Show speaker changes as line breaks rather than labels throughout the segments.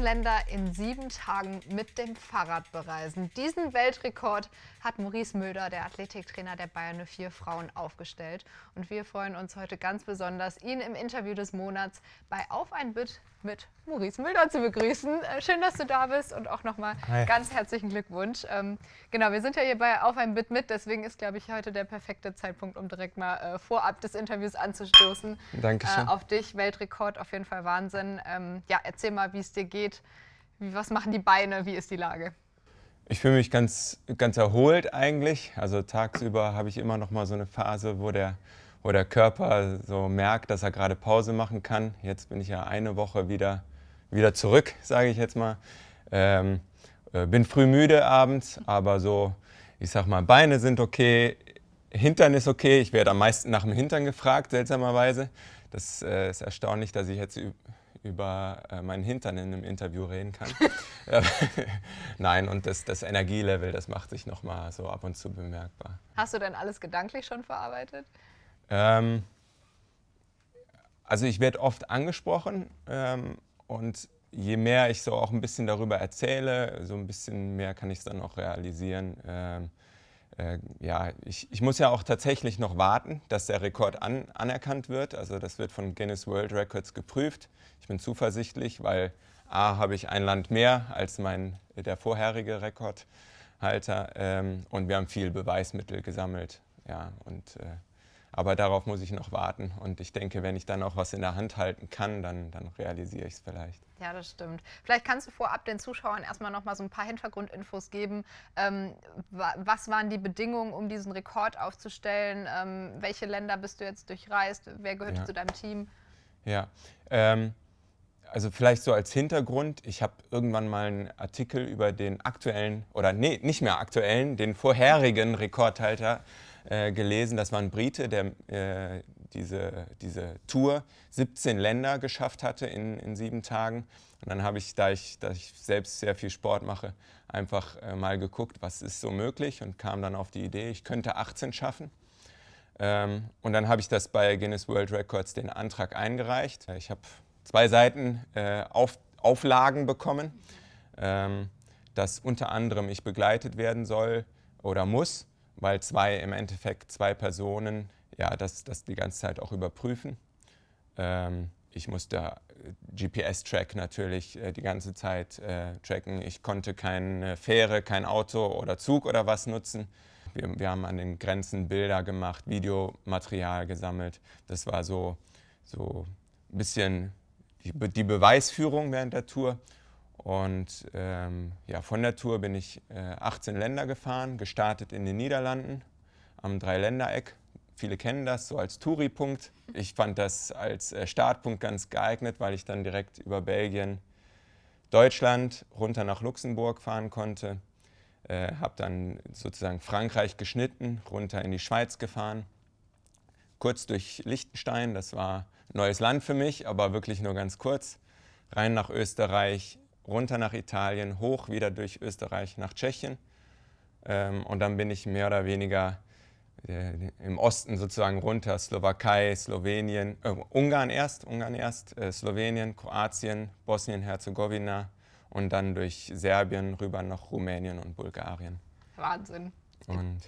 14 Länder in sieben Tagen mit dem Fahrrad bereisen. Diesen Weltrekord hat Maurice Möder, der Athletiktrainer der Bayern 04 Frauen, aufgestellt. Und wir freuen uns heute ganz besonders, ihn im Interview des Monats bei Auf ein Bit mit Maurice Müller zu begrüßen. Äh, schön, dass du da bist und auch nochmal ganz herzlichen Glückwunsch. Ähm, genau, wir sind ja hier bei Auf ein Bit mit, deswegen ist, glaube ich, heute der perfekte Zeitpunkt, um direkt mal äh, vorab des Interviews anzustoßen. Dankeschön. Äh, auf dich, Weltrekord, auf jeden Fall Wahnsinn. Ähm, ja, erzähl mal, wie es dir geht. Was machen die Beine? Wie ist die Lage?
Ich fühle mich ganz, ganz erholt eigentlich. Also tagsüber habe ich immer noch mal so eine Phase, wo der wo der Körper so merkt, dass er gerade Pause machen kann. Jetzt bin ich ja eine Woche wieder, wieder zurück, sage ich jetzt mal. Ähm, äh, bin früh müde abends, aber so, ich sag mal, Beine sind okay, Hintern ist okay. Ich werde am meisten nach dem Hintern gefragt, seltsamerweise. Das äh, ist erstaunlich, dass ich jetzt über äh, meinen Hintern in einem Interview reden kann. Nein, und das, das Energielevel, das macht sich nochmal so ab und zu bemerkbar.
Hast du denn alles gedanklich schon verarbeitet?
Ähm, also ich werde oft angesprochen ähm, und je mehr ich so auch ein bisschen darüber erzähle, so ein bisschen mehr kann ich es dann auch realisieren. Ähm, äh, ja, ich, ich, muss ja auch tatsächlich noch warten, dass der Rekord an, anerkannt wird. Also das wird von Guinness World Records geprüft. Ich bin zuversichtlich, weil A habe ich ein Land mehr als mein, der vorherige Rekordhalter ähm, und wir haben viel Beweismittel gesammelt. Ja, und äh, aber darauf muss ich noch warten. Und ich denke, wenn ich dann auch was in der Hand halten kann, dann, dann realisiere ich es vielleicht.
Ja, das stimmt. Vielleicht kannst du vorab den Zuschauern erstmal noch mal so ein paar Hintergrundinfos geben. Ähm, was waren die Bedingungen, um diesen Rekord aufzustellen? Ähm, welche Länder bist du jetzt durchreist? Wer gehört ja. zu deinem Team?
Ja, ähm, also vielleicht so als Hintergrund, ich habe irgendwann mal einen Artikel über den aktuellen, oder nee, nicht mehr aktuellen, den vorherigen Rekordhalter äh, gelesen, das war ein Brite, der äh, diese, diese Tour 17 Länder geschafft hatte in, in sieben Tagen. Und dann habe ich, da ich, da ich selbst sehr viel Sport mache, einfach äh, mal geguckt, was ist so möglich und kam dann auf die Idee, ich könnte 18 schaffen. Ähm, und dann habe ich das bei Guinness World Records den Antrag eingereicht. Ich habe zwei Seiten äh, auf, Auflagen bekommen, ähm, dass unter anderem ich begleitet werden soll oder muss weil zwei im Endeffekt zwei Personen ja, das, das die ganze Zeit auch überprüfen. Ähm, ich musste äh, GPS-Track natürlich äh, die ganze Zeit äh, tracken. Ich konnte keine Fähre, kein Auto oder Zug oder was nutzen. Wir, wir haben an den Grenzen Bilder gemacht, Videomaterial gesammelt. Das war so, so ein bisschen die, Be die Beweisführung während der Tour. Und ähm, ja, von der Tour bin ich äh, 18 Länder gefahren, gestartet in den Niederlanden am Dreiländereck. Viele kennen das so als Touri-Punkt. Ich fand das als äh, Startpunkt ganz geeignet, weil ich dann direkt über Belgien, Deutschland runter nach Luxemburg fahren konnte. Äh, Habe dann sozusagen Frankreich geschnitten, runter in die Schweiz gefahren. Kurz durch Liechtenstein, das war neues Land für mich, aber wirklich nur ganz kurz. Rein nach Österreich, runter nach Italien, hoch wieder durch Österreich nach Tschechien. Ähm, und dann bin ich mehr oder weniger äh, im Osten sozusagen runter, Slowakei, Slowenien, äh, Ungarn erst, Ungarn erst, äh, Slowenien, Kroatien, Bosnien-Herzegowina und dann durch Serbien rüber nach Rumänien und Bulgarien. Wahnsinn. Und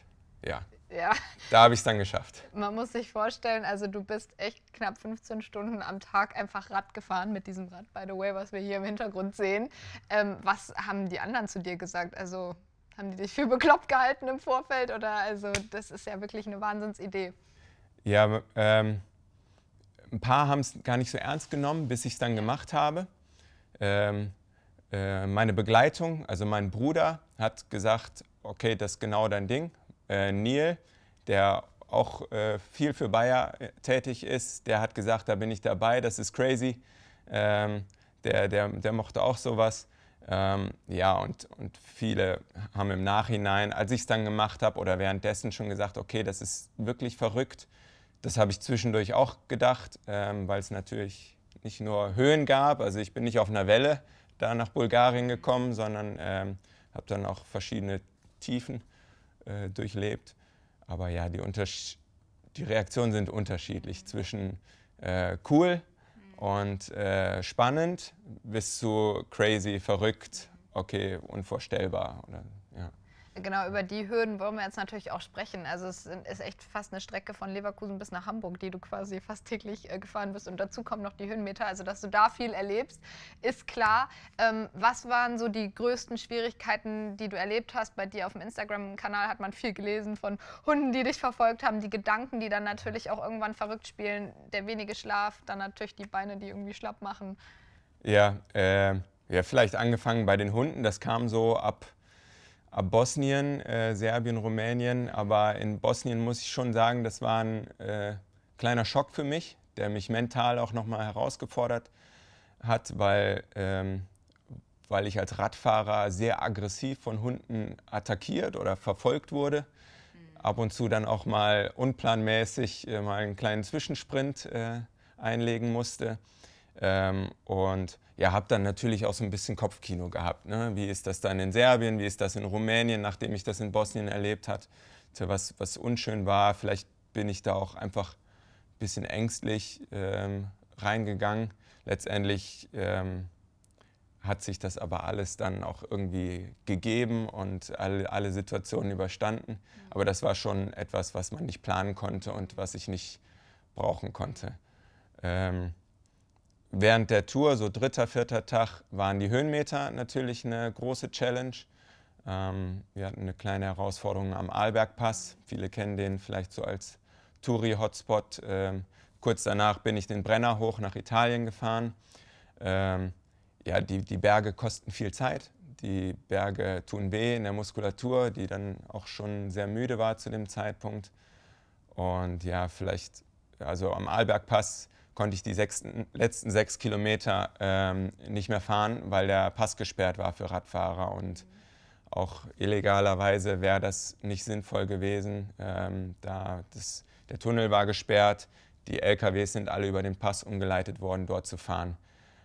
ja. Ja. Da habe ich es dann geschafft.
Man muss sich vorstellen, also du bist echt knapp 15 Stunden am Tag einfach Rad gefahren mit diesem Rad, by the way, was wir hier im Hintergrund sehen. Ähm, was haben die anderen zu dir gesagt? Also haben die dich für bekloppt gehalten im Vorfeld oder also das ist ja wirklich eine Wahnsinnsidee.
Ja, ähm, ein paar haben es gar nicht so ernst genommen, bis ich es dann gemacht habe. Ähm, äh, meine Begleitung, also mein Bruder, hat gesagt, okay, das ist genau dein Ding, äh, Neil, der auch äh, viel für Bayer äh, tätig ist, der hat gesagt, da bin ich dabei, das ist crazy. Ähm, der, der, der mochte auch sowas. Ähm, ja, und, und viele haben im Nachhinein, als ich es dann gemacht habe oder währenddessen schon gesagt, okay, das ist wirklich verrückt. Das habe ich zwischendurch auch gedacht, ähm, weil es natürlich nicht nur Höhen gab. Also ich bin nicht auf einer Welle da nach Bulgarien gekommen, sondern ähm, habe dann auch verschiedene Tiefen äh, durchlebt. Aber ja, die, die Reaktionen sind unterschiedlich zwischen äh, cool und äh, spannend bis zu crazy, verrückt, okay, unvorstellbar. Oder
Genau, über die Hürden wollen wir jetzt natürlich auch sprechen. Also es ist echt fast eine Strecke von Leverkusen bis nach Hamburg, die du quasi fast täglich äh, gefahren bist. Und dazu kommen noch die Höhenmeter. Also dass du da viel erlebst, ist klar. Ähm, was waren so die größten Schwierigkeiten, die du erlebt hast? Bei dir auf dem Instagram-Kanal hat man viel gelesen von Hunden, die dich verfolgt haben, die Gedanken, die dann natürlich auch irgendwann verrückt spielen, der wenige Schlaf, dann natürlich die Beine, die irgendwie schlapp machen.
Ja, äh, ja vielleicht angefangen bei den Hunden. Das kam so ab ab Bosnien, äh, Serbien, Rumänien. Aber in Bosnien muss ich schon sagen, das war ein äh, kleiner Schock für mich, der mich mental auch nochmal herausgefordert hat, weil, ähm, weil ich als Radfahrer sehr aggressiv von Hunden attackiert oder verfolgt wurde. Mhm. Ab und zu dann auch mal unplanmäßig äh, mal einen kleinen Zwischensprint äh, einlegen musste. Ähm, und ja, habe dann natürlich auch so ein bisschen Kopfkino gehabt. Ne? Wie ist das dann in Serbien? Wie ist das in Rumänien, nachdem ich das in Bosnien erlebt hatte? Was, was unschön war. Vielleicht bin ich da auch einfach ein bisschen ängstlich ähm, reingegangen. Letztendlich ähm, hat sich das aber alles dann auch irgendwie gegeben und alle, alle Situationen überstanden. Aber das war schon etwas, was man nicht planen konnte und was ich nicht brauchen konnte. Ähm, während der Tour, so dritter, vierter Tag, waren die Höhenmeter natürlich eine große Challenge. Ähm, wir hatten eine kleine Herausforderung am Arlbergpass. Viele kennen den vielleicht so als Touri-Hotspot. Ähm, kurz danach bin ich den Brenner hoch nach Italien gefahren. Ähm, ja, die, die Berge kosten viel Zeit. Die Berge tun weh in der Muskulatur, die dann auch schon sehr müde war zu dem Zeitpunkt. Und ja, vielleicht, also am Arlbergpass konnte ich die sechsten, letzten sechs Kilometer ähm, nicht mehr fahren, weil der Pass gesperrt war für Radfahrer. Und auch illegalerweise wäre das nicht sinnvoll gewesen. Ähm, da das, der Tunnel war gesperrt, die LKWs sind alle über den Pass umgeleitet worden, dort zu fahren.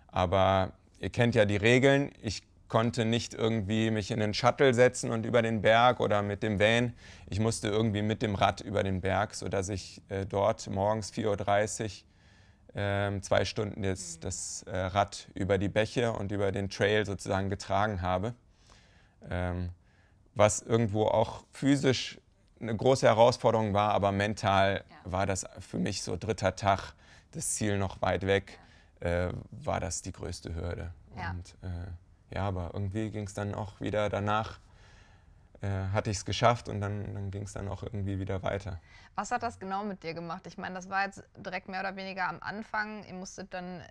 Aber ihr kennt ja die Regeln. Ich konnte nicht irgendwie mich in den Shuttle setzen und über den Berg oder mit dem Van. Ich musste irgendwie mit dem Rad über den Berg, sodass ich äh, dort morgens 4.30 Uhr ähm, zwei Stunden jetzt das äh, Rad über die Bäche und über den Trail sozusagen getragen habe. Ähm, was irgendwo auch physisch eine große Herausforderung war, aber mental ja. war das für mich so dritter Tag, das Ziel noch weit weg, ja. äh, war das die größte Hürde. Ja. Und äh, ja, aber irgendwie ging es dann auch wieder danach äh, hatte ich es geschafft und dann, dann ging es dann auch irgendwie wieder weiter.
Was hat das genau mit dir gemacht? Ich meine, das war jetzt direkt mehr oder weniger am Anfang. Ihr musstet dann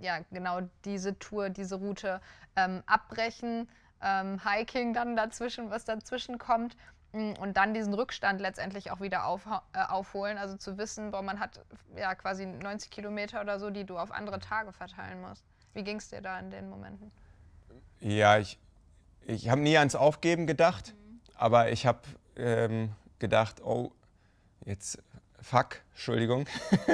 ja genau diese Tour, diese Route ähm, abbrechen, ähm, Hiking dann dazwischen, was dazwischen kommt mm, und dann diesen Rückstand letztendlich auch wieder auf, äh, aufholen. Also zu wissen, boah, man hat ja quasi 90 Kilometer oder so, die du auf andere Tage verteilen musst. Wie ging es dir da in den Momenten?
Ja, ich, ich habe nie ans Aufgeben gedacht. Mhm. Aber ich habe ähm, gedacht, oh, jetzt, fuck, Entschuldigung,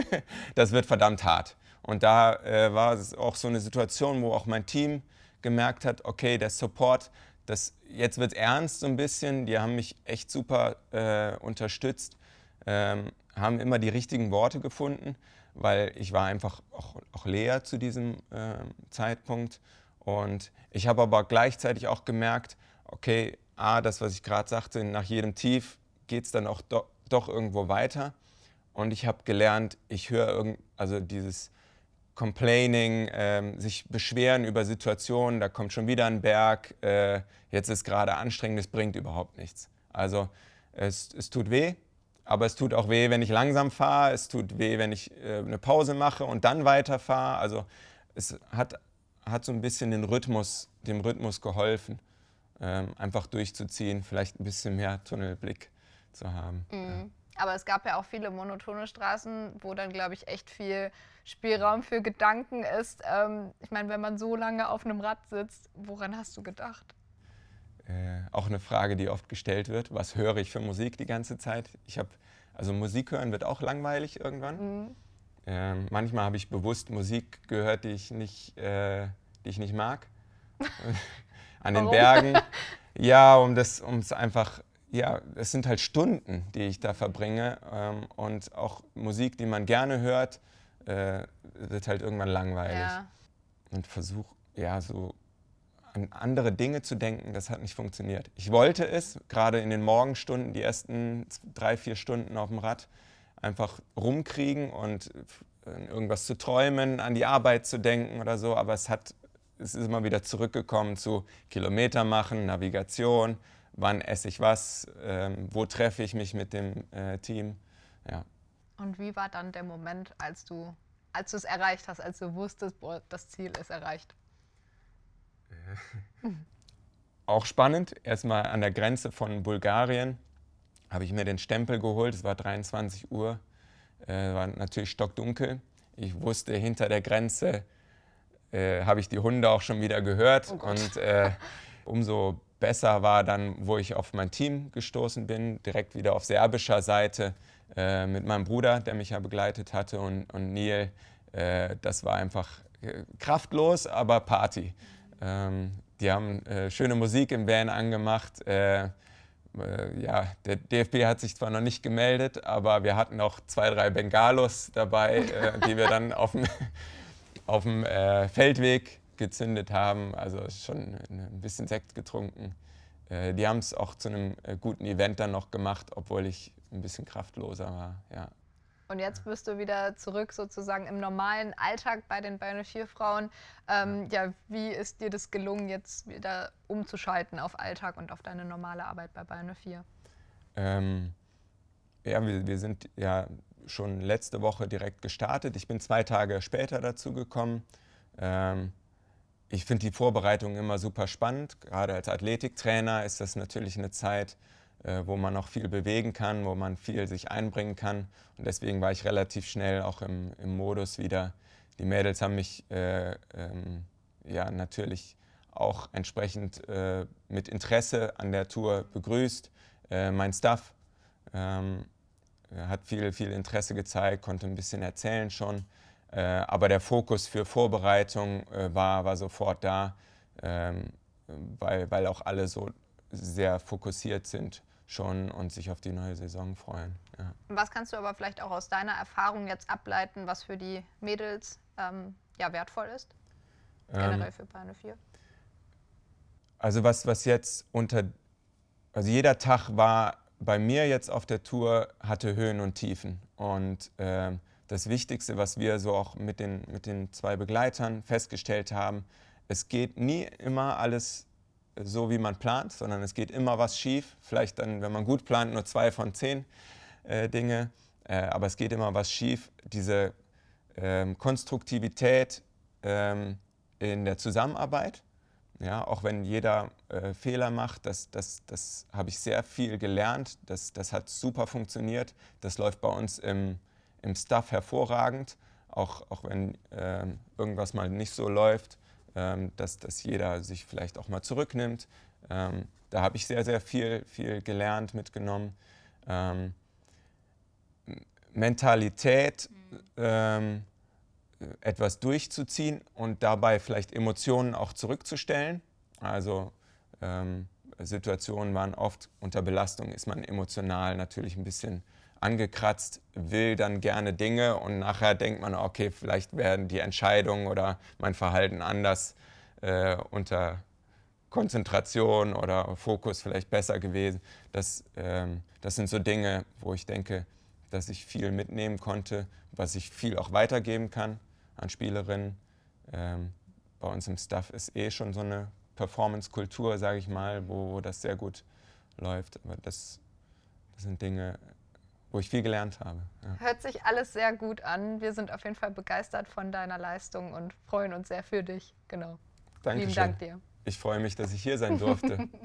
das wird verdammt hart. Und da äh, war es auch so eine Situation, wo auch mein Team gemerkt hat, okay, der Support, das, jetzt wird es ernst so ein bisschen. Die haben mich echt super äh, unterstützt, ähm, haben immer die richtigen Worte gefunden, weil ich war einfach auch, auch leer zu diesem äh, Zeitpunkt. Und ich habe aber gleichzeitig auch gemerkt, okay, A, ah, das, was ich gerade sagte, nach jedem Tief geht es dann auch do doch irgendwo weiter. Und ich habe gelernt, ich höre irgend, also dieses Complaining, äh, sich beschweren über Situationen, da kommt schon wieder ein Berg, äh, jetzt ist gerade anstrengend, es bringt überhaupt nichts. Also es, es tut weh, aber es tut auch weh, wenn ich langsam fahre, es tut weh, wenn ich äh, eine Pause mache und dann weiterfahre. Also es hat, hat so ein bisschen den Rhythmus, dem Rhythmus geholfen ähm, einfach durchzuziehen, vielleicht ein bisschen mehr Tunnelblick zu haben.
Mhm. Ja. Aber es gab ja auch viele monotone Straßen, wo dann, glaube ich, echt viel Spielraum für Gedanken ist. Ähm, ich meine, wenn man so lange auf einem Rad sitzt, woran hast du gedacht?
Äh, auch eine Frage, die oft gestellt wird. Was höre ich für Musik die ganze Zeit? Ich habe, also Musik hören wird auch langweilig irgendwann. Mhm. Ähm, manchmal habe ich bewusst Musik gehört, die ich nicht, äh, die ich nicht mag. an den Warum? Bergen. Ja, um das, um es einfach, ja, es sind halt Stunden, die ich da verbringe ähm, und auch Musik, die man gerne hört, äh, wird halt irgendwann langweilig. Ja. Und versuch, ja, so an andere Dinge zu denken, das hat nicht funktioniert. Ich wollte es, gerade in den Morgenstunden, die ersten drei, vier Stunden auf dem Rad, einfach rumkriegen und irgendwas zu träumen, an die Arbeit zu denken oder so, aber es hat es ist immer wieder zurückgekommen zu Kilometer machen, Navigation, wann esse ich was, ähm, wo treffe ich mich mit dem äh, Team. Ja.
Und wie war dann der Moment, als du als du es erreicht hast, als du wusstest, boah, das Ziel ist erreicht?
Äh. Auch spannend. Erstmal an der Grenze von Bulgarien habe ich mir den Stempel geholt. Es war 23 Uhr, äh, war natürlich stockdunkel. Ich wusste, hinter der Grenze äh, habe ich die Hunde auch schon wieder gehört. Oh und äh, umso besser war dann, wo ich auf mein Team gestoßen bin, direkt wieder auf serbischer Seite äh, mit meinem Bruder, der mich ja begleitet hatte, und, und Neil. Äh, das war einfach äh, kraftlos, aber Party. Ähm, die haben schöne Musik im Van angemacht ja, der DFB hat sich zwar noch nicht gemeldet, aber wir hatten auch zwei, drei Bengalos dabei, die wir dann auf dem auf dem äh, Feldweg gezündet haben, also schon ein bisschen Sekt getrunken. Äh, die haben es auch zu einem äh, guten Event dann noch gemacht, obwohl ich ein bisschen kraftloser war. Ja.
Und jetzt bist du wieder zurück sozusagen im normalen Alltag bei den Bayern 4 Frauen. Ähm, ja. ja, wie ist dir das gelungen, jetzt wieder umzuschalten auf Alltag und auf deine normale Arbeit bei Bayern 4?
Ähm, ja, wir, wir sind ja schon letzte Woche direkt gestartet. Ich bin zwei Tage später dazu gekommen. Ähm, ich finde die Vorbereitung immer super spannend. Gerade als Athletiktrainer ist das natürlich eine Zeit, äh, wo man noch viel bewegen kann, wo man viel sich einbringen kann. Und deswegen war ich relativ schnell auch im, im Modus wieder. Die Mädels haben mich äh, ähm, ja natürlich auch entsprechend äh, mit Interesse an der Tour begrüßt, äh, mein Staff. Ähm, äh, hat viel, viel Interesse gezeigt, konnte ein bisschen erzählen schon. Äh, aber der Fokus für Vorbereitung äh, war, war sofort da, ähm, weil, weil auch alle so sehr fokussiert sind schon und sich auf die neue Saison freuen. Ja.
Was kannst du aber vielleicht auch aus deiner Erfahrung jetzt ableiten, was für die Mädels ähm, ja, wertvoll
ist? Generell ähm,
für Beine 4?
Also was, was jetzt unter, also jeder Tag war bei mir jetzt auf der Tour hatte Höhen und Tiefen. Und äh, das Wichtigste, was wir so auch mit den, mit den zwei Begleitern festgestellt haben, es geht nie immer alles so, wie man plant, sondern es geht immer was schief. Vielleicht dann, wenn man gut plant, nur zwei von zehn äh, Dinge. Äh, aber es geht immer was schief. Diese ähm, Konstruktivität ähm, in der Zusammenarbeit ja, auch wenn jeder äh, Fehler macht, das, das, das habe ich sehr viel gelernt, das, das hat super funktioniert, das läuft bei uns im, im Staff hervorragend, auch, auch wenn äh, irgendwas mal nicht so läuft, ähm, dass, dass jeder sich vielleicht auch mal zurücknimmt. Ähm, da habe ich sehr, sehr viel, viel gelernt, mitgenommen. Ähm, Mentalität, mhm. Ähm, etwas durchzuziehen und dabei vielleicht Emotionen auch zurückzustellen. Also ähm, Situationen waren oft unter Belastung, ist man emotional natürlich ein bisschen angekratzt, will dann gerne Dinge und nachher denkt man, okay, vielleicht werden die Entscheidungen oder mein Verhalten anders äh, unter Konzentration oder Fokus vielleicht besser gewesen. Das, ähm, das sind so Dinge, wo ich denke, dass ich viel mitnehmen konnte, was ich viel auch weitergeben kann an Spielerinnen. Ähm, bei uns im Staff ist eh schon so eine Performance-Kultur, sage ich mal, wo, wo, das sehr gut läuft. Aber das, das sind Dinge, wo ich viel gelernt habe. Ja.
Hört sich alles sehr gut an. Wir sind auf jeden Fall begeistert von deiner Leistung und freuen uns sehr für dich. Genau. Dankeschön. Vielen Dank dir.
Ich freue mich, dass ich hier sein durfte.